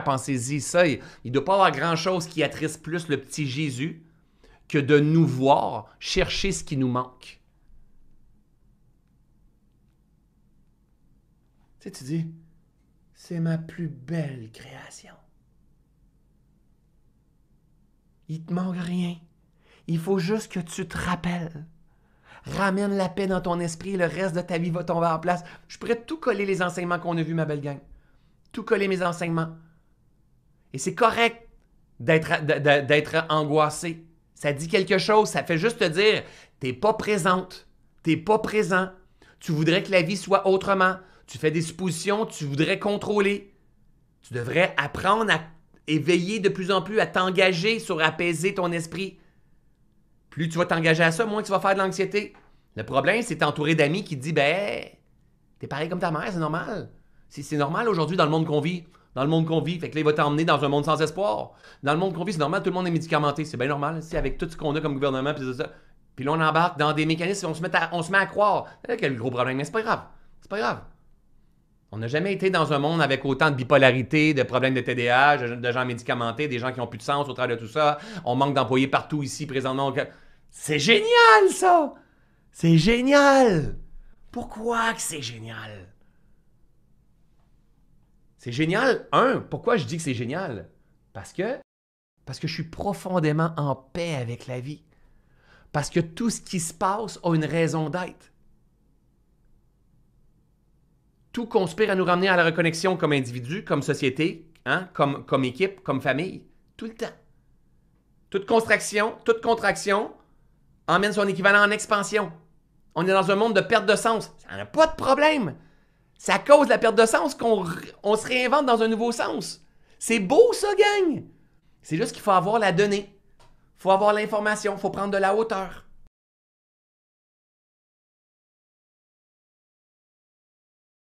pensez-y, ça, il ne doit pas avoir grand-chose qui attriste plus le petit Jésus que de nous voir chercher ce qui nous manque. Tu sais, tu dis, c'est ma plus belle création. Il te manque rien. Il faut juste que tu te rappelles. Ramène la paix dans ton esprit, le reste de ta vie va tomber en place. Je pourrais tout coller les enseignements qu'on a vus, ma belle gang. Tout coller mes enseignements. Et c'est correct d'être angoissé. Ça dit quelque chose, ça fait juste te dire, t'es pas présente, t'es pas présent, tu voudrais que la vie soit autrement, tu fais des suppositions, tu voudrais contrôler. Tu devrais apprendre à éveiller de plus en plus, à t'engager sur apaiser ton esprit. Plus tu vas t'engager à ça, moins tu vas faire de l'anxiété. Le problème, c'est t'entourer d'amis qui te disent, ben, t'es pareil comme ta mère, c'est normal. C'est normal aujourd'hui dans le monde qu'on vit dans le monde qu'on vit. Fait que là, il va t'emmener dans un monde sans espoir. Dans le monde qu'on vit, c'est normal, tout le monde est médicamenté. C'est bien normal, c'est avec tout ce qu'on a comme gouvernement, puis ça. Puis là, on embarque dans des mécanismes, on se met à, on se met à croire. Eh, quel gros problème, mais c'est pas grave. C'est pas grave. On n'a jamais été dans un monde avec autant de bipolarité, de problèmes de TDAH, de gens médicamentés, des gens qui n'ont plus de sens au travers de tout ça. On manque d'employés partout ici présentement. C'est génial ça! C'est génial! Pourquoi que c'est génial? C'est génial. Un, pourquoi je dis que c'est génial? Parce que, parce que je suis profondément en paix avec la vie. Parce que tout ce qui se passe a une raison d'être. Tout conspire à nous ramener à la reconnexion comme individu, comme société, hein, comme, comme équipe, comme famille, tout le temps. Toute contraction, toute contraction emmène son équivalent en expansion. On est dans un monde de perte de sens. Ça n'a pas de problème. Ça cause la perte de sens qu'on se réinvente dans un nouveau sens. C'est beau ça, gang! C'est juste qu'il faut avoir la donnée. faut avoir l'information, faut prendre de la hauteur.